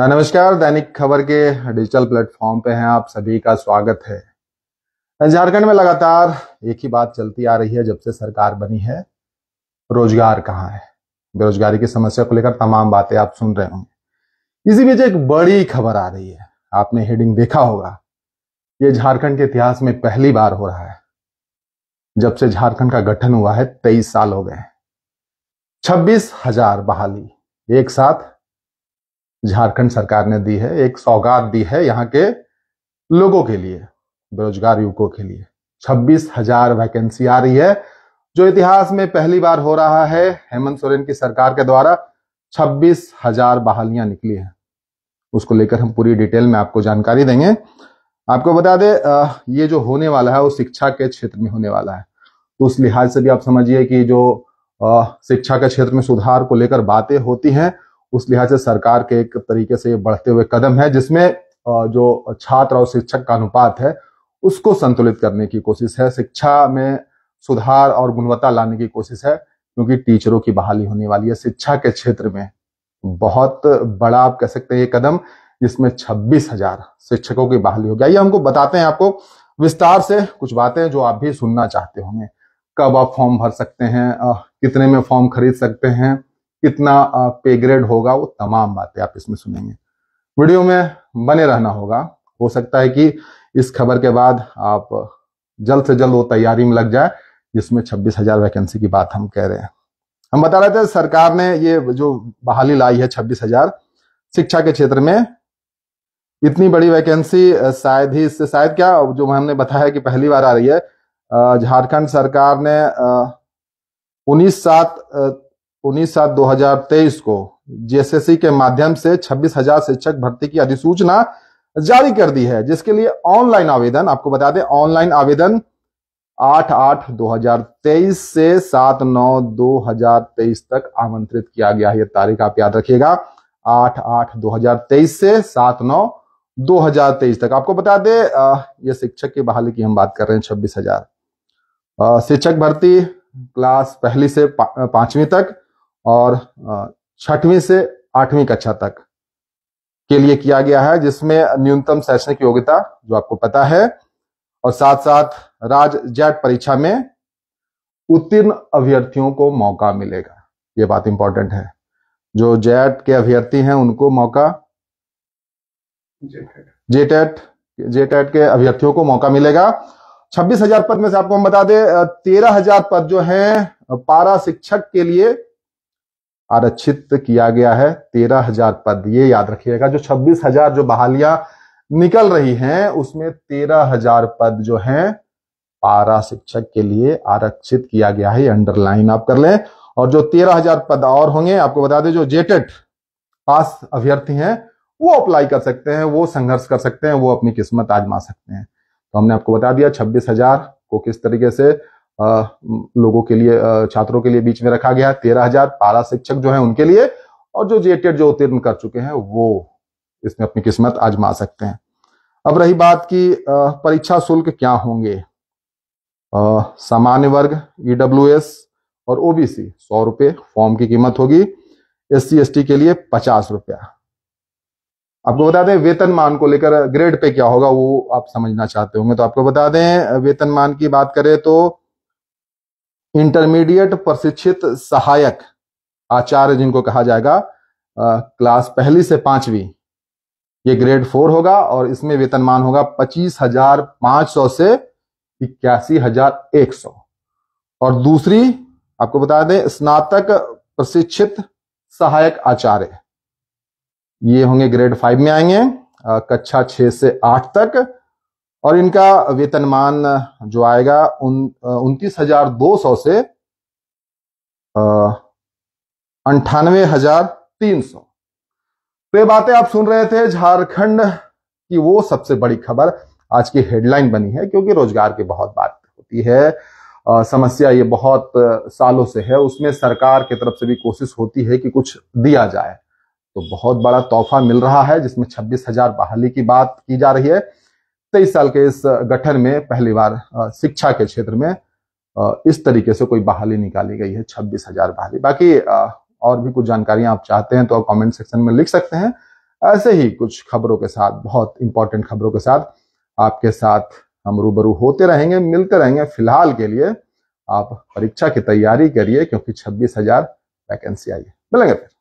नमस्कार दैनिक खबर के डिजिटल प्लेटफॉर्म पे हैं आप सभी का स्वागत है झारखंड में लगातार एक ही बात चलती आ रही है जब से सरकार बनी है रोजगार कहाँ है बेरोजगारी की समस्या को लेकर तमाम बातें आप सुन रहे होंगे इसी बीच एक बड़ी खबर आ रही है आपने हेडिंग देखा होगा ये झारखंड के इतिहास में पहली बार हो रहा है जब से झारखंड का गठन हुआ है तेईस साल हो गए छब्बीस हजार बहाली एक साथ झारखंड सरकार ने दी है एक सौगात दी है यहाँ के लोगों के लिए बेरोजगार युवकों के लिए छब्बीस हजार वैकेंसी आ रही है जो इतिहास में पहली बार हो रहा है हेमंत सोरेन की सरकार के द्वारा छब्बीस हजार बहालियां निकली हैं उसको लेकर हम पूरी डिटेल में आपको जानकारी देंगे आपको बता दें ये जो होने वाला है वो शिक्षा के क्षेत्र में होने वाला है तो उस लिहाज से भी आप समझिए कि जो शिक्षा के क्षेत्र में सुधार को लेकर बातें होती हैं उस लिहाज से सरकार के एक तरीके से बढ़ते हुए कदम है जिसमें जो छात्र और शिक्षक का अनुपात है उसको संतुलित करने की कोशिश है शिक्षा में सुधार और गुणवत्ता लाने की कोशिश है क्योंकि टीचरों की बहाली होने वाली है शिक्षा के क्षेत्र में बहुत बड़ा आप कह सकते हैं ये कदम जिसमें छब्बीस हजार शिक्षकों की बहाली हो गया आइए हमको बताते हैं आपको विस्तार से कुछ बातें जो आप भी सुनना चाहते होंगे कब आप फॉर्म भर सकते हैं कितने में फॉर्म खरीद सकते हैं कितना पे ग्रेड होगा वो तमाम बातें आप इसमें सुनेंगे वीडियो में बने रहना होगा हो सकता है कि इस खबर के बाद आप जल्द से जल्द वो तैयारी में लग जाए जिसमें छब्बीस हजार वैकेंसी की बात हम कह रहे हैं हम बता रहे थे सरकार ने ये जो बहाली लाई है छब्बीस हजार शिक्षा के क्षेत्र में इतनी बड़ी वैकेंसी शायद ही इससे शायद क्या जो हमने बताया कि पहली बार आ रही है झारखंड सरकार ने उन्नीस सात उन्नीस सात दो हजार तेईस को जीएसएससी के माध्यम से छब्बीस हजार शिक्षक भर्ती की अधिसूचना जारी कर दी है जिसके लिए ऑनलाइन आवेदन आपको बता दें ऑनलाइन आवेदन आठ आठ दो हजार तेईस से सात नौ दो हजार तेईस तक आमंत्रित किया गया है यह तारीख आप याद रखिएगा आठ आठ दो हजार तेईस से सात नौ दो हजार तेईस तक आपको बता दे ये शिक्षक की बहाली की हम बात कर रहे हैं छब्बीस हजार शिक्षक भर्ती क्लास पहली से पांचवी तक और छठवीं से आठवीं कक्षा तक के लिए किया गया है जिसमें न्यूनतम शैक्षणिक योग्यता जो आपको पता है और साथ साथ राज जैट परीक्षा में उत्तीर्ण अभ्यर्थियों को मौका मिलेगा ये बात इंपॉर्टेंट है जो जैट के अभ्यर्थी हैं उनको मौका जेटेट जेटेट के अभ्यर्थियों को मौका मिलेगा छब्बीस हजार पद में से आपको हम बता दें तेरह हजार पद जो हैं पारा शिक्षक के लिए आरक्षित किया गया है तेरह हजार पद ये याद रखिएगा जो छब्बीस हजार जो बहालियां निकल रही हैं उसमें तेरह हजार पद जो हैं पारा शिक्षक के लिए आरक्षित किया गया है अंडरलाइन आप कर लें और जो तेरह हजार पद और होंगे आपको बता दें जो जेटेड पास अभ्यर्थी हैं वो अप्लाई कर सकते हैं वो संघर्ष कर सकते हैं वो अपनी किस्मत आजमा सकते हैं तो हमने आपको बता दिया छब्बीस हजार को किस तरीके से लोगों के लिए छात्रों के लिए बीच में रखा गया तेरह हजार पारा शिक्षक जो है उनके लिए और जो जेटेड जो उत्तीर्ण कर चुके हैं वो इसमें अपनी किस्मत आजमा सकते हैं अब रही बात की परीक्षा शुल्क क्या होंगे सामान्य वर्ग ईडब्ल्यू e और ओबीसी सौ रुपये फॉर्म की कीमत होगी एस सी के लिए पचास रुपया आपको बता दें वेतनमान को लेकर ग्रेड पे क्या होगा वो आप समझना चाहते होंगे तो आपको बता दें वेतनमान की बात करें तो इंटरमीडिएट प्रशिक्षित सहायक आचार्य जिनको कहा जाएगा आ, क्लास पहली से पांचवी ये ग्रेड फोर होगा और इसमें वेतनमान होगा पच्चीस हजार पांच सौ से इक्यासी हजार एक सौ और दूसरी आपको बता दें स्नातक प्रशिक्षित सहायक आचार्य ये होंगे ग्रेड फाइव में आएंगे कक्षा छह से आठ तक और इनका वेतनमान जो आएगा उन उनतीस हजार दो सौ से अंठानवे हजार तीन सौ तो ये बातें आप सुन रहे थे झारखंड की वो सबसे बड़ी खबर आज की हेडलाइन बनी है क्योंकि रोजगार की बहुत बात होती है आ, समस्या ये बहुत सालों से है उसमें सरकार की तरफ से भी कोशिश होती है कि कुछ दिया जाए तो बहुत बड़ा तोहफा मिल रहा है जिसमें छब्बीस हजार बहाली की बात की जा रही है तेईस साल के इस गठन में पहली बार शिक्षा के क्षेत्र में इस तरीके से कोई बहाली निकाली गई है छब्बीस हजार बहाली बाकी और भी कुछ जानकारियां आप चाहते हैं तो आप कमेंट सेक्शन में लिख सकते हैं ऐसे ही कुछ खबरों के साथ बहुत इंपॉर्टेंट खबरों के साथ आपके साथ हम रूबरू होते रहेंगे मिलते रहेंगे फिलहाल के लिए आप परीक्षा की तैयारी करिए क्योंकि छब्बीस हजार वैकेंसी आई है मिलेंगे फिर